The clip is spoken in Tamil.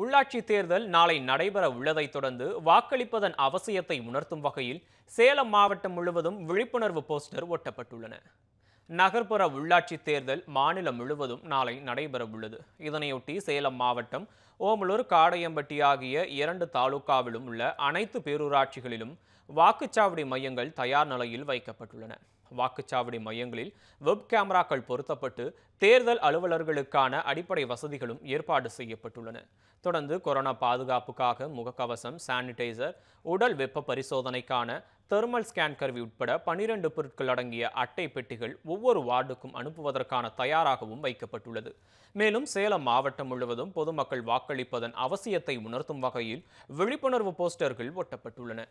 உள்ளாட்சி தேர்தல் நாளை நடைபெற உள்ளதை தொடர்ந்து வாக்களிப்பதன் அவசியத்தை உணர்த்தும் வகையில் சேலம் மாவட்டம் முழுவதும் விழிப்புணர்வு போஸ்டர் ஒட்டப்பட்டுள்ளன நகர்ப்புற உள்ளாட்சி தேர்தல் மாநிலம் முழுவதும் நாளை நடைபெற உள்ளது இதனையொட்டி சேலம் மாவட்டம் ஓமலூர் காடையம்பட்டி ஆகிய இரண்டு தாலுகாவிலும் உள்ள அனைத்து பேரூராட்சிகளிலும் வாக்குச்சாவடி மையங்கள் தயார் நிலையில் வைக்கப்பட்டுள்ளன வாக்குச்சாவடி மையங்களில் வெப் கேமராக்கள் பொருத்தப்பட்டு தேர்தல் அலுவலர்களுக்கான அடிப்படை வசதிகளும் ஏற்பாடு செய்யப்பட்டுள்ளன தொடர்ந்து கொரோனா பாதுகாப்புக்காக முகக்கவசம் சானிடைசர் உடல் வெப்ப பரிசோதனைக்கான தெர்மல் ஸ்கேன் கருவி உட்பட பனிரெண்டு பொருட்கள் அடங்கிய அட்டை பெட்டிகள் ஒவ்வொரு வார்டுக்கும் அனுப்புவதற்கான தயாராகவும் வைக்கப்பட்டுள்ளது மேலும் சேலம் மாவட்டம் முழுவதும் பொதுமக்கள் வாக்களிப்பதன் அவசியத்தை உணர்த்தும் வகையில் விழிப்புணர்வு போஸ்டர்கள் ஒட்டப்பட்டுள்ளன